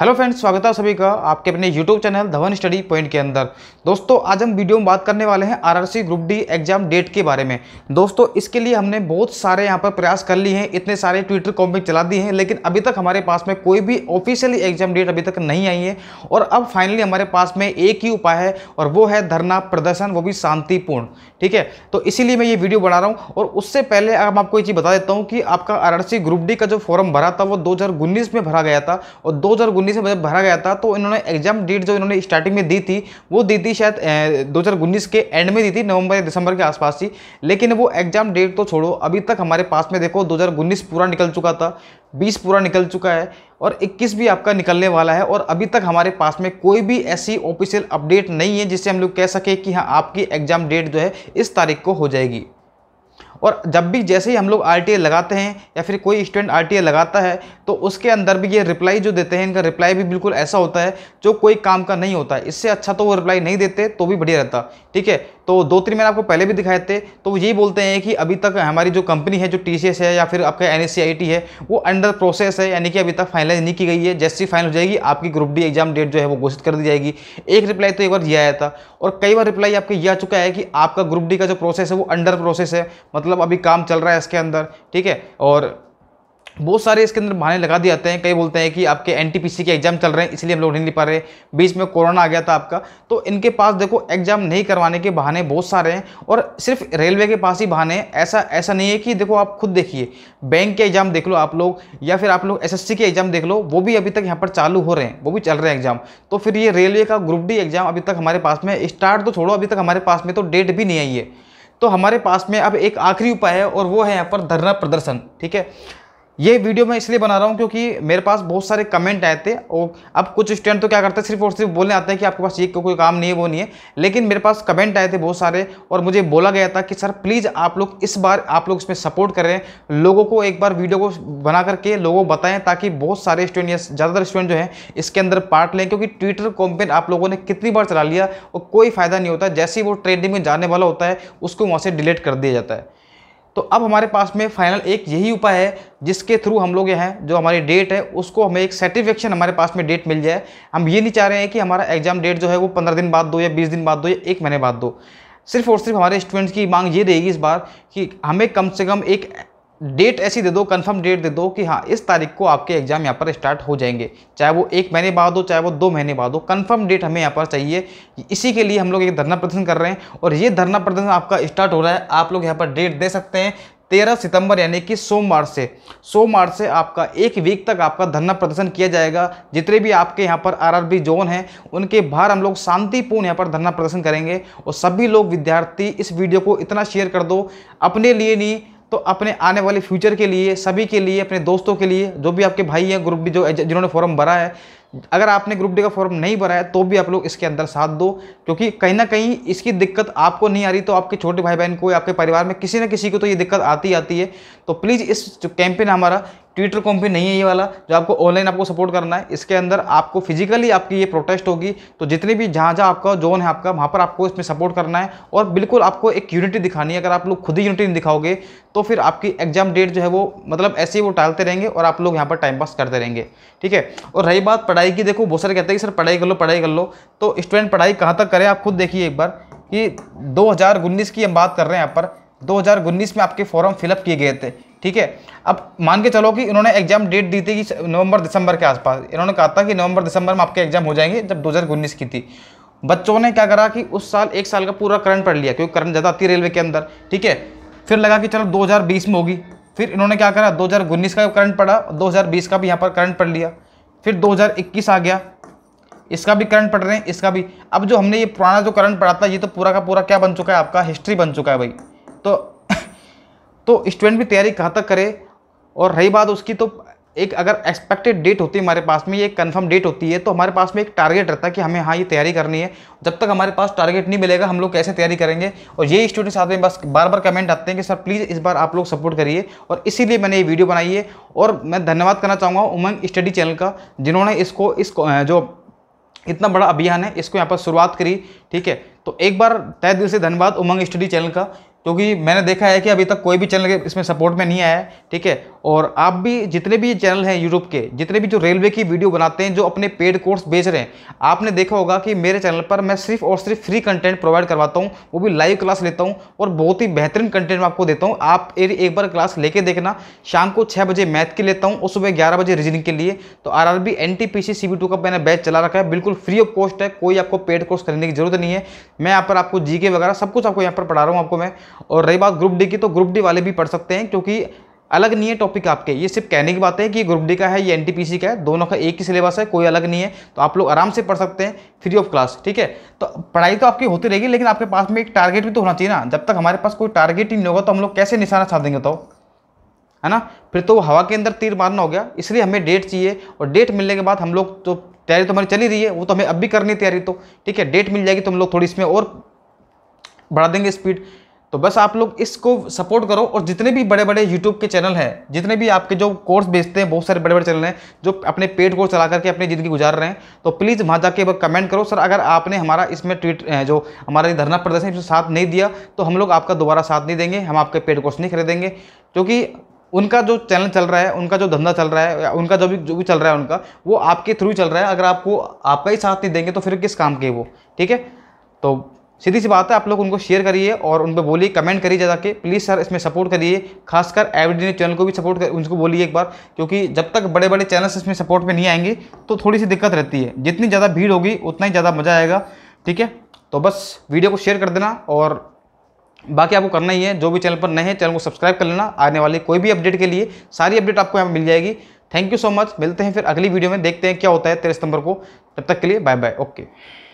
hello friends स्वागत है सभी का आपके अपने YouTube channel Dhawan study point के अंदर दोस्तों आज हम वीडियो में बात करने वाले हैं RRC group D exam date के बारे में दोस्तों इसके लिए हमने बहुत सारे यहां पर प्रयास कर लिए हैं इतने सारे ट्विटर कॉम्पिक चला दिए हैं लेकिन अभी तक हमारे पास में कोई भी ऑफिशियली एग्जाम डेट अभी तक नहीं आई है और अब फाइनली हमारे पास में एक ही उपाय है और वो है धरना प्रदर्शन वो भी शांतिपूर्ण ठीक है तो इसीलिए मैं ये वीडियो बना रहा हूँ और उससे पहले अब आपको ये चीज़ बता देता हूँ कि आपका आर ग्रुप डी का जो फॉर्म भरा था वो दो में भरा गया था और दो उन्नीस में मतलब भरा गया था तो इन्होंने एग्जाम डेट जो इन्होंने स्टार्टिंग में दी थी वो दी थी शायद दो के एंड में दी थी नवंबर या दिसंबर के आसपास थी लेकिन वो एग्जाम डेट तो छोड़ो अभी तक हमारे पास में देखो दो पूरा निकल चुका था बीस पूरा निकल चुका है और 21 भी आपका निकलने वाला है और अभी तक हमारे पास में कोई भी ऐसी ऑफिशियल अपडेट नहीं है जिससे हम लोग कह सकें कि हाँ आपकी एग्ज़ाम डेट जो है इस तारीख को हो जाएगी और जब भी जैसे ही हम लोग आर लगाते हैं या फिर कोई स्टूडेंट आर लगाता है तो उसके अंदर भी ये रिप्लाई जो देते हैं इनका रिप्लाई भी बिल्कुल ऐसा होता है जो कोई काम का नहीं होता है इससे अच्छा तो वो रिप्लाई नहीं देते तो भी बढ़िया रहता ठीक है तो दो तीन मैंने आपको पहले भी दिखाए थे तो यही बोलते हैं कि अभी तक हमारी जो कंपनी है जो टी है या फिर आपका एन है वो अंडर प्रोसेस है यानी कि अभी तक फाइनलाइज नहीं की गई है जैसी फाइनल हो जाएगी आपकी ग्रुप डी एग्जाम डेट जो है वो घोषित कर दी जाएगी एक रिप्लाई तो एक बार दिया आया था और कई बार रिप्लाई आपके ये आ चुका है कि आपका ग्रुप डी का जो प्रोसेस है वो अंडर प्रोसेस है मतलब अभी काम चल रहा है इसके अंदर ठीक है और बहुत सारे इसके अंदर बहाने लगा दिए जाते हैं कई बोलते हैं कि आपके एन के एग्जाम चल रहे हैं इसलिए हम लोग नहीं ले पा रहे बीच में कोरोना आ गया था आपका तो इनके पास देखो एग्जाम नहीं करवाने के बहाने बहुत सारे हैं और सिर्फ रेलवे के पास ही बहाने ऐसा ऐसा नहीं है कि देखो आप खुद देखिए बैंक के एग्जाम देख लो आप लोग या फिर आप लोग एस के एग्जाम देख लो वो भी अभी तक यहाँ पर चालू हो रहे हैं वो भी चल रहे हैं एग्जाम तो फिर ये रेलवे का ग्रुप डी एग्जाम अभी तक हमारे पास में स्टार्ट तो छोड़ो अभी तक हमारे पास में तो डेट भी नहीं आई है तो हमारे पास में अब एक आखिरी उपाय है और वो है यहाँ पर धरना प्रदर्शन ठीक है ये वीडियो मैं इसलिए बना रहा हूँ क्योंकि मेरे पास बहुत सारे कमेंट आए थे और अब कुछ स्टूडेंट तो क्या करते हैं सिर्फ और सिर्फ बोलने आते हैं कि आपके पास ये कोई काम नहीं है वो नहीं है लेकिन मेरे पास कमेंट आए थे बहुत सारे और मुझे बोला गया था कि सर प्लीज़ आप लोग इस बार आप लोग इसमें सपोर्ट करें लोगों को एक बार वीडियो को बना करके लोगों को बताएं ताकि बहुत सारे स्टूडेंट या ज़्यादातर स्टूडेंट जो हैं इसके अंदर पार्ट लें क्योंकि ट्विटर कॉम्पेन आप लोगों ने कितनी बार चला लिया और कोई फ़ायदा नहीं होता जैसे ही वो ट्रेंडिंग में जाने वाला होता है उसको वहाँ से डिलीट कर दिया जाता है तो अब हमारे पास में फाइनल एक यही उपाय है जिसके थ्रू हम लोग हैं जो हमारी डेट है उसको हमें एक सेटिस्फेक्शन हमारे पास में डेट मिल जाए हम ये नहीं चाह रहे हैं कि हमारा एग्जाम डेट जो है वो पंद्रह दिन बाद दो या बीस दिन बाद दो या एक महीने बाद दो सिर्फ और सिर्फ हमारे स्टूडेंट्स की मांग ये रहेगी इस बार कि हमें कम से कम एक डेट ऐसी दे दो कंफर्म डेट दे दो कि हाँ इस तारीख को आपके एग्जाम यहाँ पर स्टार्ट हो जाएंगे चाहे वो एक महीने बाद हो चाहे वो दो महीने बाद हो कंफर्म डेट हमें यहाँ पर चाहिए इसी के लिए हम लोग एक धरना प्रदर्शन कर रहे हैं और ये धरना प्रदर्शन आपका स्टार्ट हो रहा है आप लोग यहाँ पर डेट दे सकते हैं तेरह सितंबर यानी कि सोमवार से सोमवार से आपका एक वीक तक आपका धरना प्रदर्शन किया जाएगा जितने भी आपके यहाँ पर आरआरबी जोन हैं उनके बाहर हम लोग शांतिपूर्ण यहाँ पर धरना प्रदर्शन करेंगे और सभी लोग विद्यार्थी इस वीडियो को इतना शेयर कर दो अपने लिए नहीं तो अपने आने वाले फ्यूचर के लिए सभी के लिए अपने दोस्तों के लिए जो भी आपके भाई हैं ग्रुप भी जो जिन्होंने फॉर्म भरा है अगर आपने ग्रुप डी का फॉर्म नहीं भरा है तो भी आप लोग इसके अंदर साथ दो क्योंकि कहीं ना कहीं इसकी दिक्कत आपको नहीं आ रही तो आपके छोटे भाई बहन को या आपके परिवार में किसी ना किसी को तो ये दिक्कत आती आती है तो प्लीज़ इस जो कैंपेन हमारा ट्विटर कॉम्पेन नहीं है ये वाला जो आपको ऑनलाइन आपको सपोर्ट करना है इसके अंदर आपको फिजिकली आपकी ये प्रोटेस्ट होगी तो जितने भी जहाँ जहाँ आपका जोन है आपका वहाँ पर आपको इसमें सपोर्ट करना है और बिल्कुल आपको एक यूनिटी दिखानी है अगर आप लोग खुद ही यूनिटी नहीं दिखाओगे तो फिर आपकी एग्जाम डेट जो है वो मतलब ऐसे ही वो टालते रहेंगे और आप लोग यहाँ पर टाइम पास करते रहेंगे ठीक है और रही बात पढ़ाई की देखो बहुत सारे कहते हैं कि सर पढ़ाई कर लो पढ़ाई कर लो तो स्टूडेंट पढ़ाई कहाँ तक करें आप खुद देखिए एक बार कि उन्नीस की हम बात कर रहे हैं यहाँ पर उन्नीस में आपके फॉर्म फिलअप किए गए थे ठीक है अब मान के चलो कि इन्होंने एग्जाम डेट दी थी कि नवंबर दिसंबर के आसपास इन्होंने कहा था कि नवंबर दिसंबर में आपके एग्जाम हो जाएंगे जब उन्नीस की थी बच्चों ने क्या करा कि उस साल एक साल का पूरा करंट पढ़ लिया क्योंकि करंट ज़्यादा आती है रेलवे के अंदर ठीक है फिर लगा कि चलो 2020 में होगी फिर इन्होंने क्या करा उन्नीस का करंट पढ़ा बीस का भी यहाँ पर करंट पढ़ लिया फिर 2021 आ गया इसका भी करंट पढ़ रहे हैं इसका भी अब जो हमने ये पुराना जो करंट पढ़ा था ये तो पूरा का पूरा क्या बन चुका है आपका हिस्ट्री बन चुका है भाई तो तो स्टूडेंट भी तैयारी कहाँ तक करे और रही बात उसकी तो एक अगर एक्सपेक्टेड डेट होती है हमारे पास में ये कन्फर्म डेट होती है तो हमारे पास में एक टारगेट रहता है कि हमें हाँ ये तैयारी करनी है जब तक हमारे पास टारगेट नहीं मिलेगा हम लोग कैसे तैयारी करेंगे और ये स्टूडेंट्स आते हैं बस बार बार कमेंट आते हैं कि सर प्लीज़ इस बार आप लोग सपोर्ट करिए और इसीलिए मैंने ये वीडियो बनाई है और मैं धन्यवाद करना चाहूँगा उमंग स्टडी चैनल का जिन्होंने इसको इस जो इतना बड़ा अभियान है इसको यहाँ पर शुरुआत करी ठीक है तो एक बार तय दिल से धन्यवाद उमंग स्टडी चैनल का क्योंकि मैंने देखा है कि अभी तक कोई भी चैनल इसमें सपोर्ट में नहीं आया है ठीक है और आप भी जितने भी चैनल हैं यूट्यूब के जितने भी जो रेलवे की वीडियो बनाते हैं जो अपने पेड कोर्स बेच रहे हैं आपने देखा होगा कि मेरे चैनल पर मैं सिर्फ और सिर्फ फ्री कंटेंट प्रोवाइड करवाता हूँ वो भी लाइव क्लास लेता हूँ और बहुत ही बेहतरीन कंटेंट मैं आपको देता हूँ आप एक बार क्लास लेके देखना शाम को छः बजे मैथ की लेता हूँ और सुबह ग्यारह बजे रीजनिंग के लिए तो R R B N T P C C B two का मैंने बैच चला रखा है बिल्कुल फ्री ऑफ कॉस्ट है कोई आपको पेड कोर्स करने की जरूरत नहीं है मैं यहाँ पर आपको जी के वगैरह सब कुछ आपको यहाँ पर पढ़ा रहा हूँ आपको मैं और रही बात ग्रुप डी की तो ग्रुप डी वाले भी पढ़ सकते हैं क्योंकि अलग नहीं है टॉपिक आपके ये सिर्फ कहने की बात है कि ग्रुप डी का है ये एनटीपीसी का है दोनों का एक ही सिलेबस है कोई अलग नहीं है तो आप लोग आराम से पढ़ सकते हैं फ्री ऑफ क्लास ठीक है तो पढ़ाई तो आपकी होती रहेगी लेकिन आपके पास में एक टारगेट भी तो होना चाहिए ना जब तक हमारे पास कोई टारगेट ही नहीं होगा तो हम लोग कैसे निशाना देंगे तो है ना फिर तो हवा के अंदर तीर मारना हो गया इसलिए हमें डेट चाहिए और डेट मिलने के बाद हम लोग तो तैयारी तो हमारी चली रही है वो तो हमें अब भी करनी तैयारी तो ठीक है डेट मिल जाएगी तो हम लोग थोड़ी इसमें और बढ़ा देंगे स्पीड तो बस आप लोग इसको सपोर्ट करो और जितने भी बड़े बड़े यूट्यूब के चैनल हैं जितने भी आपके जो कोर्स बेचते हैं बहुत सारे बड़े बड़े चैनल हैं जो अपने पेड कोर्स चला करके अपनी ज़िंदगी गुजार रहे हैं तो प्लीज़ वहाँ जाके एक कमेंट करो सर अगर आपने हमारा इसमें ट्वीट जो हमारा धरना प्रदर्शन इसमें साथ नहीं दिया तो हम लोग आपका दोबारा साथ नहीं देंगे हम आपके पेड कोर्स नहीं खरीदेंगे क्योंकि उनका जो चैनल चल रहा है उनका जो धंधा चल रहा है उनका जो भी जो भी चल रहा है उनका वो आपके थ्रू चल रहा है अगर आपको आपका ही साथ नहीं देंगे तो फिर किस काम के वो ठीक है तो सीधी सी बात है आप लोग उनको शेयर करिए और उन पर बोलिए कमेंट करिए के प्लीज़ सर इसमें सपोर्ट करिए खासकर एवरीडे चैनल को भी सपोर्ट कर उनको बोलिए एक बार क्योंकि जब तक बड़े बड़े चैनल्स इसमें सपोर्ट में नहीं आएंगे तो थोड़ी सी दिक्कत रहती है जितनी ज़्यादा भीड़ होगी उतना ही ज़्यादा मज़ा आएगा ठीक है तो बस वीडियो को शेयर कर देना और बाकी आपको करना ही है जो भी चैनल पर नए हैं चैनल को सब्सक्राइब कर लेना आने वाली कोई भी अपडेट के लिए सारी अपडेट आपको यहाँ मिल जाएगी थैंक यू सो मच मिलते हैं फिर अगली वीडियो में देखते हैं क्या होता है तेरह सितंबर को तब तक के लिए बाय बाय ओके